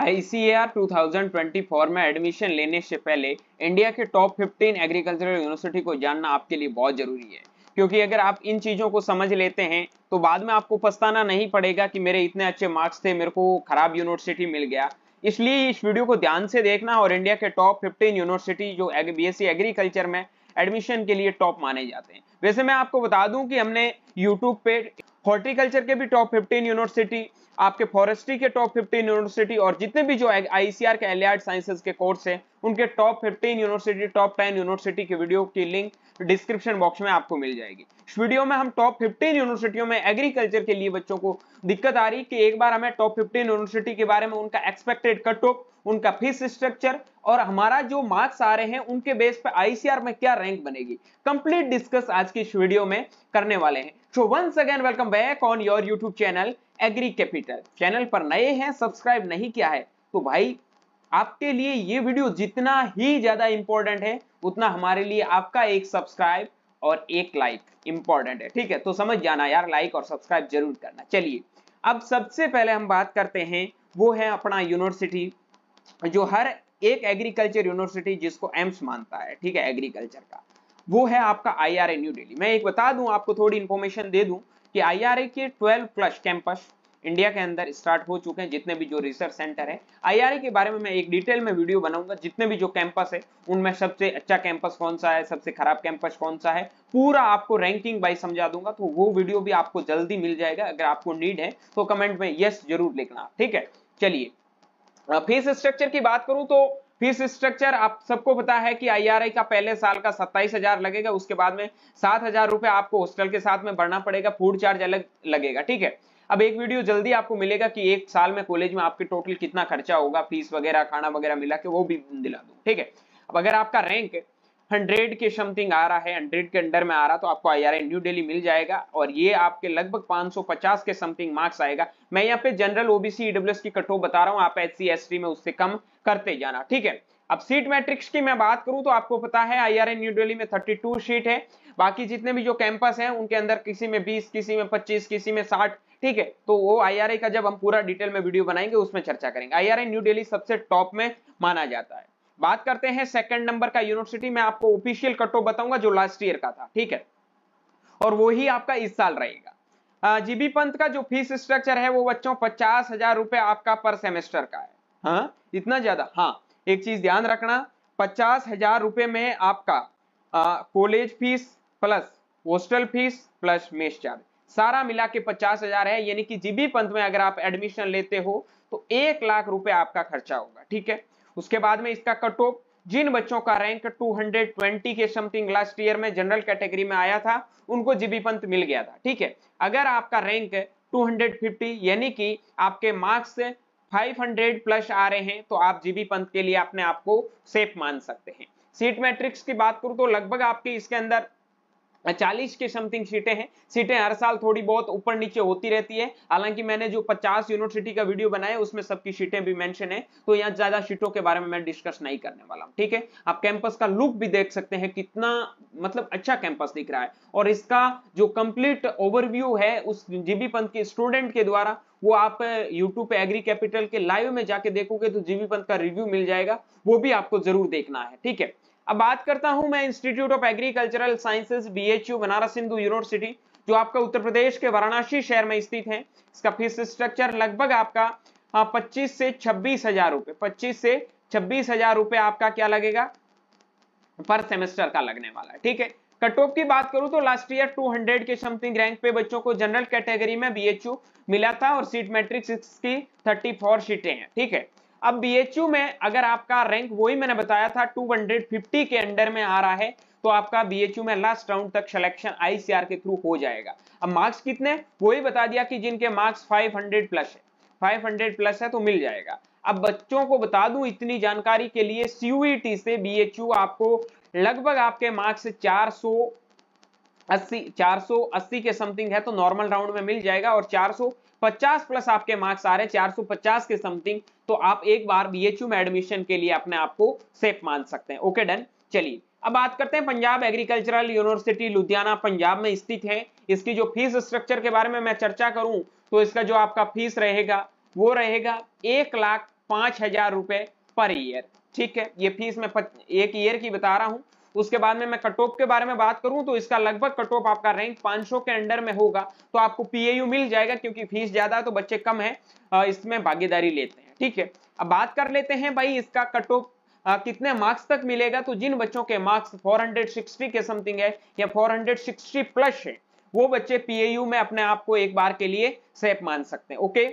ICAR 2024 में admission लेने से पहले इंडिया के टॉप 15 एग्रीकल्चरल यूनिवर्सिटी को जानना आपके लिए बहुत जरूरी है क्योंकि अगर आप इन चीज़ों को समझ लेते हैं तो बाद में आपको पछताना नहीं पड़ेगा कि मेरे इतने अच्छे मार्क्स थे मेरे को खराब यूनिवर्सिटी मिल गया इसलिए इस वीडियो को ध्यान से देखना और इंडिया के टॉप फिफ्टीन यूनिवर्सिटी जो बी एग्रीकल्चर में एडमिशन के लिए टॉप माने जाते हैं वैसे मैं आपको बता दूं कि हमने यूट्यूब पे हॉर्टिकल्चर के भी टॉप 15 यूनिवर्सिटी आपके फॉरेस्ट्री के टॉप 15 यूनिवर्सिटी और जितने भी जो आईसीआर e के एलियाड साइंसेज के कोर्स है उनके टॉप 15 यूनिवर्सिटी टॉप 10 यूनिवर्सिटी के वीडियो की लिंक डिस्क्रिप्शन बॉक्स में आपको मिल जाएगी इस वीडियो में हम टॉप 15 यूनिवर्सिटियों में एग्रीकल्चर के लिए बच्चों को दिक्कत आ रही कि एक बार हमें टॉप 15 यूनिवर्सिटी के बारे में उनका एक्सपेक्टेड कट ऑफ उनका फीस स्ट्रक्चर और हमारा जो मार्क्स आ रहे हैं उनके बेस पे आईसीआर में क्या रैंक बनेगी कंप्लीट डिस्कस आज की इस वीडियो में करने वाले हैं so once again welcome back on your YouTube channel Agri Capital channel पर नए हैं सब्सक्राइब नहीं किया है तो भाई आपके लिए ये वीडियो जितना ही ज्यादा इंपॉर्टेंट है उतना हमारे लिए आपका एक सब्सक्राइब और एक लाइक इंपॉर्टेंट है ठीक है तो समझ जाना यार लाइक और सब्सक्राइब जरूर करना चलिए अब सबसे पहले हम बात करते हैं वो है अपना यूनिवर्सिटी जो हर एक एग्रीकल्चर यूनिवर्सिटी जिसको एम्स मानता है ठीक है एग्रीकल्चर का वो है आपका आई आर न्यू डेली मैं एक बता दूं आपको थोड़ी इंफॉर्मेशन दे दूं कि आई के ट्वेल्व प्लस कैंपस इंडिया के अंदर स्टार्ट हो चुके हैं जितने भी जो रिसर्च सेंटर है आई के बारे में मैं एक डिटेल में वीडियो बनाऊंगा जितने भी जो कैंपस है उनमें सबसे अच्छा कैंपस कौन सा है सबसे खराब कैंपस कौन सा है पूरा आपको रैंकिंग वाइज समझा दूंगा तो वो वीडियो भी आपको जल्दी मिल जाएगा अगर आपको नीड है तो कमेंट में यस जरूर लिखना ठीक है चलिए फीस स्ट्रक्चर की बात करूं तो फीस स्ट्रक्चर आप सबको पता है कि आईआरआई का पहले साल का सत्ताईस हजार लगेगा उसके बाद में सात हजार रुपए आपको हॉस्टल के साथ में भरना पड़ेगा फूड चार्ज अलग लगेगा ठीक है अब एक वीडियो जल्दी आपको मिलेगा कि एक साल में कॉलेज में आपके टोटल कितना खर्चा होगा फीस वगैरह खाना वगैरह मिला के वो भी दिला दू ठीक है अब अगर आपका रैंक हंड्रेड के समथिंग आ रहा है हंड्रेड के अंडर में आ रहा तो आपको I R I New Delhi मिल जाएगा और ये आपके लगभग 550 के समथिंग मार्क्स आएगा मैं यहाँ पे जनरल ओबीसी ईडब्ल्यूएस की कटो बता रहा हूँ आप एच सी में उससे कम करते जाना ठीक है अब सीट मैट्रिक्स की मैं बात करूं तो आपको पता है आई न्यू डेली में टू सीट है बाकी जितने भी जो कैंपस है उनके अंदर किसी में बीस किसी में पच्चीस किसी में साठ ठीक है तो वो आई का जब हम पूरा डिटेल में वीडियो बनाएंगे उसमें चर्चा करेंगे आई न्यू डेली सबसे टॉप में माना जाता है बात करते हैं सेकंड नंबर का यूनिवर्सिटी मैं आपको ऑफिशियल कटो बताऊंगा जो लास्ट ईयर का था ठीक है और वही आपका इस साल रहेगा हाँ जीबी पंत का जो फीस स्ट्रक्चर है वो बच्चों पचास हजार रुपए आपका पर सेमेस्टर का है हा? इतना ज्यादा हाँ एक चीज ध्यान रखना पचास हजार रुपए में आपका college fees plus hostel fees plus mess charge सारा मिला के पचास हजार है यानी कि जीबी पंत में अगर आप एडमिशन लेते हो तो एक लाख रुपए आपका खर्चा होगा ठीक है उसके बाद में इसका कट ऑफ जिन बच्चों का रैंक 220 के समथिंग लास्ट ईयर में जनरल कैटेगरी में आया था उनको जीबी पंत मिल गया था ठीक है अगर आपका रैंक 250 यानी कि आपके मार्क्स 500 प्लस आ रहे हैं तो आप जीबी पंत के लिए अपने आप को सेफ मान सकते हैं सीट मैट्रिक्स की बात करूं तो लगभग आपके इसके अंदर चालीस के समथिंग सीटें हैं सीटें हर साल थोड़ी बहुत ऊपर नीचे होती रहती है हालांकि मैंने जो 50 यूनिवर्सिटी का वीडियो बनाया उसमें सबकी सीटें भी मेंशन है तो यहाँ ज्यादा सीटों के बारे में मैं डिस्कस नहीं करने वाला हूँ ठीक है आप कैंपस का लुक भी देख सकते हैं कितना मतलब अच्छा कैंपस दिख रहा है और इसका जो कंप्लीट ओवरव्यू है उस जीबी पंत के स्टूडेंट के द्वारा वो आप YouTube पे एग्री कैपिटल के लाइव में जाके देखोगे तो जीबी पंत का रिव्यू मिल जाएगा वो भी आपको जरूर देखना है ठीक है अब बात करता हूं मैं institute of agricultural sciences BHU Banaras Hindu university जो आपका उत्तर प्रदेश के वाराणसी शहर में स्थित है इसका फीस स्ट्रक्चर लगभग आपका हाँ, पच्चीस से छब्बीस हजार रुपए पच्चीस से छब्बीस हजार रुपए आपका क्या लगेगा पर सेमेस्टर का लगने वाला है ठीक है कट ऑफ की बात करूं तो लास्ट ईयर 200 के समथिंग रैंक पे बच्चों को जनरल कैटेगरी में बीएचयू मिला था और सीट मैट्रिक्स की 34 सीटें हैं ठीक है अब यू में अगर आपका रैंक वही मैंने बताया था 250 के अंडर में आ रहा है तो आपका यू में लास्ट राउंड तक सिलेक्शन आईसीआर के थ्रू हो जाएगा अब मार्क्स कितने वही बता दिया कि जिनके मार्क्स 500 प्लस है 500 प्लस है तो मिल जाएगा अब बच्चों को बता दूं इतनी जानकारी के लिए सीयूईटी e से बीएचयू आपको लगभग आपके मार्क्स सो अस्सी 480 के समथिंग है तो नॉर्मल राउंड में मिल जाएगा और 50 प्लस आपके मार्क्स आ रहे चार सौ पचास के समथिंग तो आप एक बार बीएचयू में एडमिशन के लिए अपने आप को सेफ मान सकते हैं ओके डन चलिए अब बात करते हैं पंजाब एग्रीकल्चरल यूनिवर्सिटी लुधियाना पंजाब में स्थित है इसकी जो फीस स्ट्रक्चर के बारे में मैं चर्चा करूं तो इसका जो आपका फीस रहेगा वो रहेगा एक लाख पांच हजार रुपए पर ईयर ठीक है ये फीस मैं एक ईयर की बता रहा हूं उसके बाद में मैं कटोप के बारे में बात करूं तो इसका लगभग कटोप आपका रैंक 500 के अंडर में होगा तो आपको पीएयू मिल जाएगा क्योंकि फीस ज्यादा तो बच्चे कम है इसमें भागीदारी लेते हैं ठीक है अब बात कर लेते हैं भाई इसका कटोप आ, कितने मार्क्स तक मिलेगा तो जिन बच्चों के मार्क्स 460 के समथिंग है या 460 प्लस है वो बच्चे पीएयू में अपने आप को एक बार के लिए सेफ मान सकते हैं ओके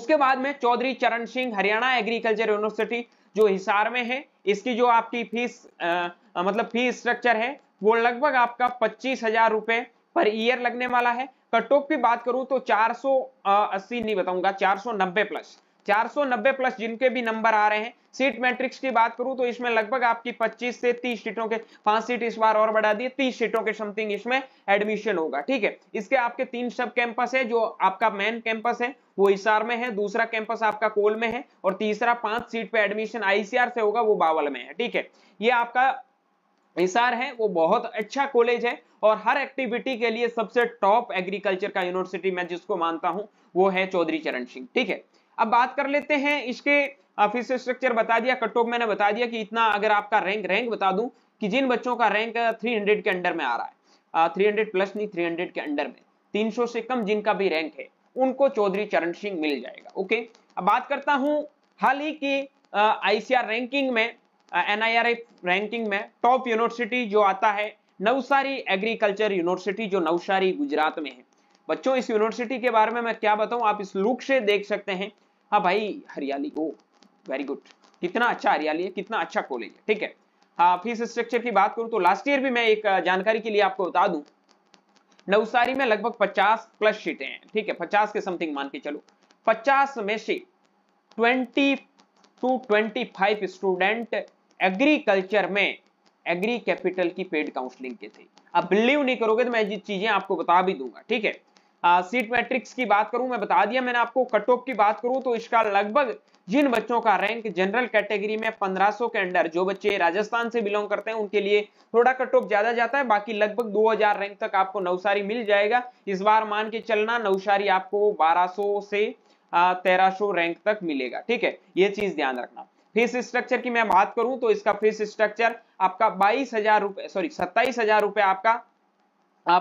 उसके बाद में चौधरी चरण सिंह हरियाणा एग्रीकल्चर यूनिवर्सिटी जो हिसार में है इसकी जो आपकी फीस आ, मतलब फी स्ट्रक्चर है वो लगभग आपका पच्चीस हजार रुपए पर ईयर लगने वाला है कट ऑफ की बात करूं तो 480 नहीं बताऊंगा 490 प्लस 490 प्लस जिनके भी नंबर आ रहे हैं सीट मैट्रिक्स की बात करूं तो इसमें लगभग आपकी 25 से 30 सीटों के पांच सीट इस बार और बढ़ा दिए 30 सीटों के समथिंग इसमें एडमिशन होगा ठीक है इसके आपके तीन सब कैंपस है जो आपका मेन कैंपस है वो हिसार में है दूसरा कैंपस आपका कोल में है और तीसरा पांच सीट पे एडमिशन आईसीआर से होगा वो बावल में है ठीक है ये आपका हिसार है वो बहुत अच्छा कॉलेज है और हर एक्टिविटी के लिए सबसे टॉप एग्रीकल्चर का यूनिवर्सिटी मैं जिसको मानता हूं वो है चौधरी चरण सिंह ठीक है अब बात कर लेते हैं इसके फीस स्ट्रक्चर बता दिया कट ऑफ मैंने बता दिया कि इतना अगर आपका रैंक रैंक बता दूं कि जिन बच्चों का रैंक 300 के अंडर में आ रहा है थ्री हंड्रेड प्लस नहीं 300 के अंडर में 300 से कम जिनका भी रैंक है उनको चौधरी चरण सिंह मिल जाएगा ओके अब बात करता हूँ हाल ही की आईसीआर रैंकिंग में एन रैंकिंग में टॉप यूनिवर्सिटी जो आता है नवसारी एग्रीकल्चर यूनिवर्सिटी जो नवसारी गुजरात में है बच्चों इस यूनिवर्सिटी के बारे में मैं क्या बताऊं आप इस लुक से देख सकते हैं हाँ भाई हरियाली ओ वेरी गुड कितना अच्छा हरियाली है कितना अच्छा कॉलेज है ठीक है हाँ फीस स्ट्रक्चर की बात करूं तो लास्ट ईयर भी मैं एक जानकारी के लिए आपको बता दूं नवसारी में लगभग 50 प्लस सीटें हैं ठीक है 50 के समथिंग मान के चलो 50 में से 20 टू 25 स्टूडेंट एग्रीकल्चर में एग्री कैपिटल की पेड काउंसलिंग के थे अब बिलीव नहीं करोगे तो मैं ये चीजें आपको बता भी दूंगा ठीक है सीट मैट्रिक्स की बात करूं मैं बता दिया मैंने आपको कट ऑफ की बात करूं तो इसका लगभग जिन बच्चों का रैंक जनरल कैटेगरी में 1500 के अंडर जो बच्चे राजस्थान से बिलोंग करते हैं उनके लिए थोड़ा कट ऑफ ज्यादा जाता है बाकी लगभग 2000 रैंक तक आपको नवसारी मिल जाएगा इस बार मान के चलना नवसारी आपको बारह से तेरह रैंक तक मिलेगा ठीक है ये चीज ध्यान रखना फीस स्ट्रक्चर की मैं बात करूं तो इसका फीस स्ट्रक्चर आपका बाईस हजार रुपए सॉरी सत्ताईस हजार रुपए आपका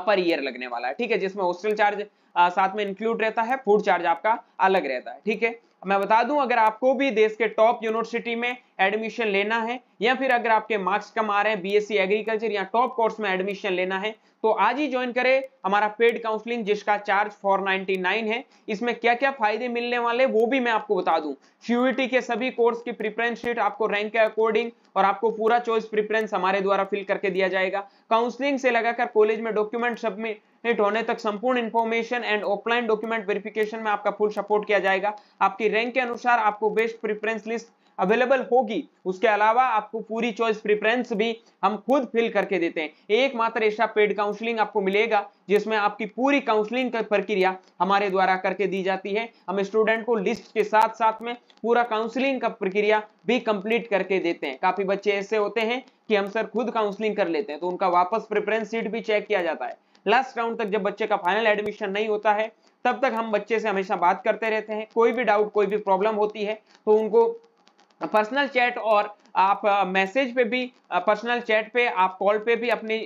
पर ईयर लगने वाला है ठीक है जिसमें होस्टल चार्ज साथ में इंक्लूड रहता है फूड चार्ज आपका अलग रहता है ठीक है मैं बता दूं अगर आपको भी देश के टॉप यूनिवर्सिटी में एडमिशन लेना है या फिर अगर आपके मार्क्स कम आ रहे हैं बीएससी एग्रीकल्चर या टॉप कोर्स में एडमिशन लेना है तो आज ही ज्वाइन करें हमारा पेड काउंसलिंग जिसका चार्ज 499 है इसमें क्या क्या फायदे मिलने वाले वो भी मैं आपको बता दूं फ्यूटी के सभी कोर्स की प्रिफरेंस शीट आपको रैंक के अकॉर्डिंग और आपको पूरा चॉइस प्रिफरेंस हमारे द्वारा फिल करके दिया जाएगा काउंसलिंग से लगाकर कॉलेज में डॉक्यूमेंट सबमिट हिट होने तक संपूर्ण information and offline document verification में आपका फुल सपोर्ट किया जाएगा आपकी रैंक के अनुसार आपको बेस्ट प्रिफरेंस लिस्ट अवेलेबल होगी उसके अलावा आपको पूरी चॉइस प्रिफरेंस भी हम खुद फिल करके देते हैं एकमात्र ऐसा पेड काउंसलिंग आपको मिलेगा जिसमें आपकी पूरी काउंसलिंग प्रक्रिया हमारे द्वारा करके दी जाती है हम स्टूडेंट को लिस्ट के साथ साथ में पूरा काउंसलिंग का प्रक्रिया भी कंप्लीट करके देते हैं काफी बच्चे ऐसे होते हैं कि हम सर खुद काउंसलिंग कर लेते हैं तो उनका वापस प्रिफरेंस सीट भी चेक किया जाता है लास्ट राउंड तक जब बच्चे का फाइनल एडमिशन नहीं होता है तब तक हम बच्चे से हमेशा बात करते रहते हैं कोई भी डाउट कोई भी प्रॉब्लम होती है तो उनको पर्सनल चैट और आप मैसेज पे भी पर्सनल चैट पे आप कॉल पे भी अपनी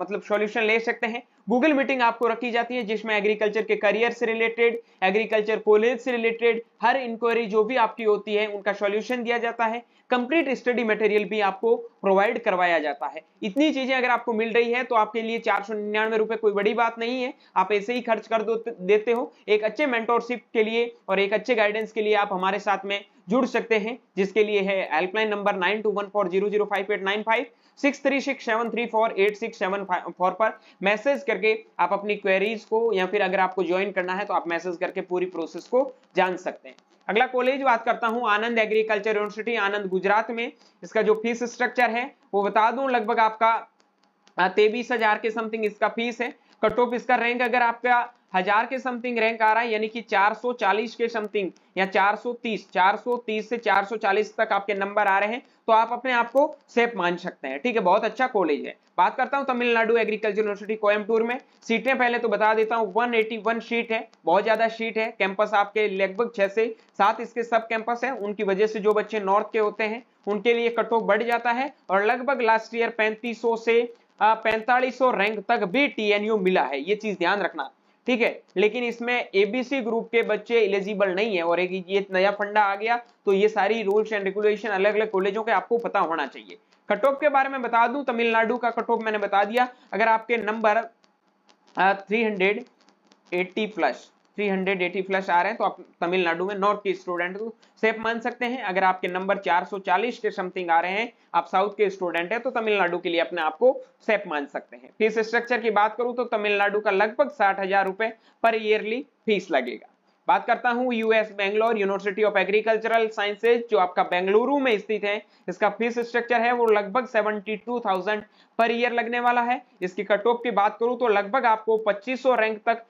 मतलब सॉल्यूशन ले सकते हैं गूगल मीटिंग आपको रखी जाती है जिसमें एग्रीकल्चर के करियर से रिलेटेड एग्रीकल्चर कॉलेज से रिलेटेड हर इंक्वायरी जो भी आपकी होती है उनका सॉल्यूशन दिया जाता है कंप्लीट स्टडी मटेरियल भी आपको प्रोवाइड करवाया जाता है इतनी चीजें अगर आपको मिल रही है तो आपके लिए चार सौ निन्यानवे रुपए कोई बड़ी बात नहीं है आप ऐसे ही खर्च कर देते हो एक अच्छे मेंटोरशिप के लिए और एक अच्छे गाइडेंस के लिए आप हमारे साथ में जुड़ सकते हैं जिसके लिए है helpline number nine two one four zero zero five eight nine five six three six seven three four eight six seven four पर मैसेज करके आप अपनी क्वेरीज को या फिर अगर आपको ज्वाइन करना है तो आप मैसेज करके पूरी प्रोसेस को जान सकते हैं अगला कॉलेज बात करता हूँ आनंद एग्रीकल्चर यूनिवर्सिटी आनंद गुजरात में इसका जो फीस स्ट्रक्चर है वो बता दूं लगभग आपका तेबीस हजार के समथिंग इसका फीस है कट ऑफ इसका रैंक अगर आपका हजार के समथिंग रैंक आ रहा है यानी कि 440 के समथिंग या 430 430 से 440 तक आपके नंबर आ रहे हैं तो आप अपने आप को सेफ मान सकते हैं ठीक है बहुत अच्छा कॉलेज है बात करता हूँ तमिलनाडु एग्रीकल्चर यूनिवर्सिटी कोयम्बटूर में सीटें पहले तो बता देता हूँ 181 सीट है बहुत ज्यादा सीट है कैंपस आपके लगभग छह से सात इसके सब कैंपस है उनकी वजह से जो बच्चे नॉर्थ के होते हैं उनके लिए कटोक बढ़ जाता है और लगभग लास्ट ईयर पैंतीस से पैंतालीस रैंक तक भी टीएनयू मिला है ये चीज ध्यान रखना ठीक है लेकिन इसमें एबीसी ग्रुप के बच्चे एलिजिबल नहीं है और एक ये नया फंडा आ गया तो ये सारी रूल्स एंड रेगुलेशन अलग अलग कॉलेजों के आपको पता होना चाहिए कट ऑफ के बारे में बता दूं तमिलनाडु का कट ऑफ मैंने बता दिया अगर आपके number three hundred eighty plus 380 plus आ रहे हैं तो आप तमिलनाडु में नॉर्थ के स्टूडेंट को सेफ मान सकते हैं अगर आपके नंबर 440 के समथिंग आ रहे हैं आप साउथ के स्टूडेंट हैं तो तमिलनाडु के लिए अपने आप को सेफ मान सकते हैं फीस स्ट्रक्चर की बात करूं तो तमिलनाडु का लगभग साठ हजार रुपए पर ईयरली फीस लगेगा बात करता हूँ US Bangalore university of agricultural sciences जो आपका बेंगलुरु में स्थित है इसका फीस स्ट्रक्चर है वो लगभग 72,000 पर ईयर लगने वाला है इसकी कट ऑफ की बात करूँ तो लगभग आपको 2500 रैंक तक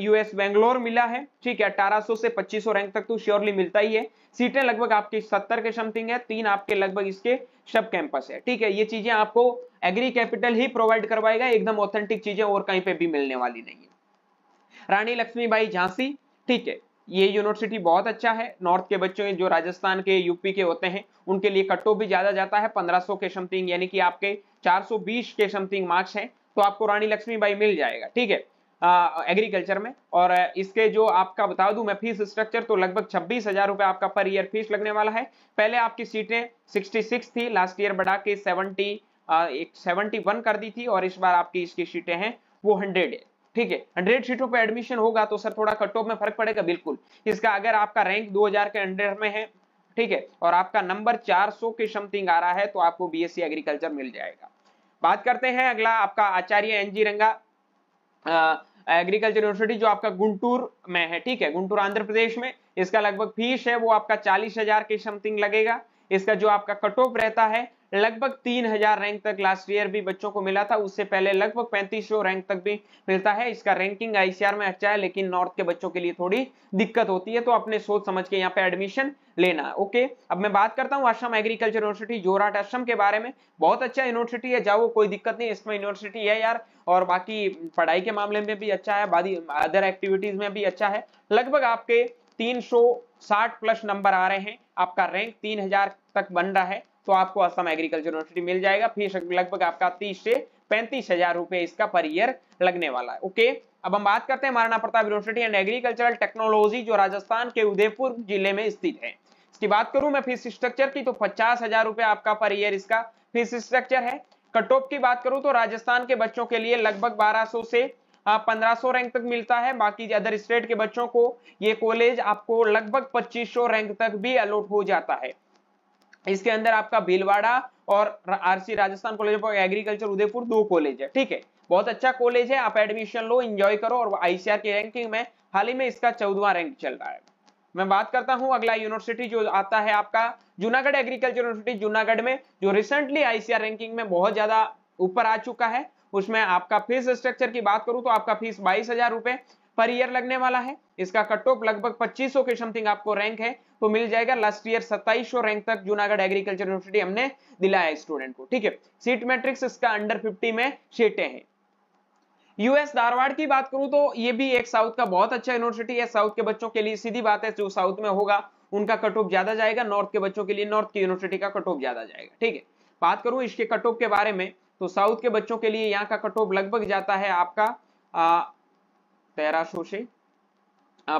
यूएस बेंगलोर मिला है ठीक है 1800 से 2500 रैंक तक तो श्योरली मिलता ही है सीटें लगभग आपकी 70 के समथिंग है तीन आपके लगभग इसके सब कैंपस है ठीक है ये चीजें आपको एग्री कैपिटल ही प्रोवाइड करवाएगा एकदम ऑथेंटिक चीजें और कहीं पे भी मिलने वाली नहीं है रानी लक्ष्मीबाई झांसी ठीक है ये यूनिवर्सिटी बहुत अच्छा है नॉर्थ के बच्चों जो राजस्थान के यूपी के होते हैं उनके लिए कट्टो भी ज्यादा जाता है 1500 के समथिंग यानी कि आपके 420 के समथिंग मार्क्स हैं तो आपको रानी लक्ष्मीबाई मिल जाएगा ठीक है एग्रीकल्चर में और इसके जो आपका बता दूं मैं फीस स्ट्रक्चर तो लगभग छब्बीस हजार रुपए आपका पर ईयर फीस लगने वाला है पहले आपकी सीटें 66 थी लास्ट ईयर बढ़ा के 70 एक 71 कर दी थी और इस बार आपकी इसकी सीटें हैं वो हंड्रेड है ठीक है हंड्रेड सीटों पर एडमिशन होगा तो सर थोड़ा कट ऑफ में फर्क पड़ेगा बिल्कुल इसका अगर आपका रैंक 2000 के अंडर में है ठीक है और आपका नंबर 400 के समथिंग आ रहा है तो आपको बीएससी एग्रीकल्चर e मिल जाएगा बात करते हैं अगला आपका Acharya NG Ranga agriculture university जो आपका गुंटूर में है ठीक है गुंटूर आंध्र प्रदेश में इसका लगभग फीस है वो आपका चालीस हजार के समथिंग लगेगा इसका जो आपका कट ऑफ रहता है लगभग तीन हजार रैंक तक लास्ट ईयर भी बच्चों को मिला था उससे पहले लगभग पैंतीस सौ रैंक तक भी मिलता है इसका रैंकिंग आईसीआर में अच्छा है लेकिन नॉर्थ के बच्चों के लिए थोड़ी दिक्कत होती है तो अपने सोच समझ के यहाँ पे एडमिशन लेना है ओके अब मैं बात करता हूँ आश्रम एग्रीकल्चर यूनिवर्सिटी जोराट आश्रम के बारे में बहुत अच्छा यूनिवर्सिटी है जाओ कोई दिक्कत नहीं इसमें यूनिवर्सिटी है यार और बाकी पढ़ाई के मामले में भी अच्छा है अदर एक्टिविटीज में भी अच्छा है लगभग आपके तीन प्लस नंबर आ रहे हैं आपका रैंक तीन तक बन रहा है तो आपको असम एग्रीकल्चर यूनिवर्सिटी मिल जाएगा फीस लगभग आपका 30 से पैंतीस हजार रुपए इसका पर ईयर लगने वाला है ओके अब हम बात करते हैं Maharana Pratap university and agricultural technology जो राजस्थान के उदयपुर जिले में स्थित है इसकी बात करूं मैं फीस स्ट्रक्चर की तो पचास हजार रुपए आपका पर ईयर इसका फीस स्ट्रक्चर है कट ऑफ की बात करूं तो राजस्थान के बच्चों के लिए लगभग 1200 से 1500 हाँ, रैंक तक मिलता है बाकी अदर स्टेट के बच्चों को ये कॉलेज आपको लगभग 2500 रैंक तक भी अलॉट हो जाता है इसके अंदर आपका भीलवाड़ा और RC Rajasthan college of agriculture Udaipur दो कॉलेज है ठीक है बहुत अच्छा कॉलेज है आप एडमिशन लो एंजॉय करो और आईसीआर की रैंकिंग में हाल ही में इसका चौदवा रैंक चल रहा है मैं बात करता हूं अगला यूनिवर्सिटी जो आता है आपका जूनागढ़ एग्रीकल्चर यूनिवर्सिटी जूनागढ़ में जो रिसेंटली आईसीआर रैंकिंग में बहुत ज्यादा ऊपर आ चुका है उसमें आपका फीस स्ट्रक्चर की बात करूं तो आपका फीस बाईस हजार रुपए पर ईयर लगने वाला है इसका कट ऑफ लगभग 2500 के समथिंग आपको रैंक है तो मिल जाएगा लास्ट ईयर सत्ताईस रैंक तक जूनागढ़ एग्रीकल्चर यूनिवर्सिटी हमने दिलाया स्टूडेंट को ठीक है सीट मैट्रिक्स इसका अंडर फिफ्टी में सीटें हैं यूएस धारवाड़ की बात करूं तो ये भी एक साउथ का बहुत अच्छा यूनिवर्सिटी है साउथ के बच्चों के लिए सीधी बात है जो साउथ में होगा उनका कट ऑफ ज्यादा जाएगा नॉर्थ के बच्चों के लिए नॉर्थ की यूनिवर्सिटी का कट ऑफ ज्यादा जाएगा ठीक है बात करूं इसके कट ऑफ के बारे में तो साउथ के बच्चों के लिए यहाँ का कट ऑफ लगभग जाता है आपका तेरह सौ से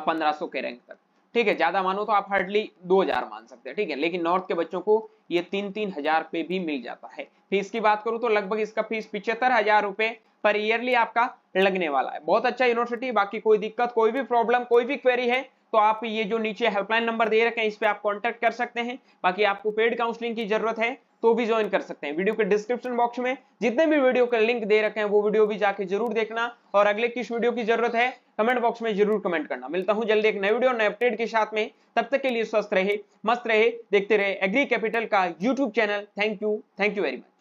पंद्रह सौ के रैंक तक ठीक है ज्यादा मानो तो आप हार्डली दो हजार मान सकते हैं ठीक है लेकिन नॉर्थ के बच्चों को ये तीन तीन हजार पे भी मिल जाता है फीस की बात करूं तो लगभग इसका फीस पिछहत्तर हजार रुपए पर ईयरली आपका लगने वाला है बहुत अच्छा यूनिवर्सिटी बाकी कोई दिक्कत कोई भी प्रॉब्लम कोई भी क्वेरी है तो आप ये जो नीचे हेल्पलाइन नंबर दे रखे हैं इस पर आप कॉन्टेक्ट कर सकते हैं बाकी आपको पेड काउंसलिंग की जरूरत है तो भी ज्वाइन कर सकते हैं वीडियो के डिस्क्रिप्शन बॉक्स में जितने भी वीडियो का लिंक दे रखे हैं वो वीडियो भी जाके जरूर देखना और अगले किस वीडियो की जरूरत है कमेंट बॉक्स में जरूर कमेंट करना मिलता हूं जल्दी एक नए वीडियो नए अपडेट के साथ में तब तक के लिए स्वस्थ रहे मस्त रहे देखते रहे एग्री कैपिटल का YouTube channel thank you thank you very much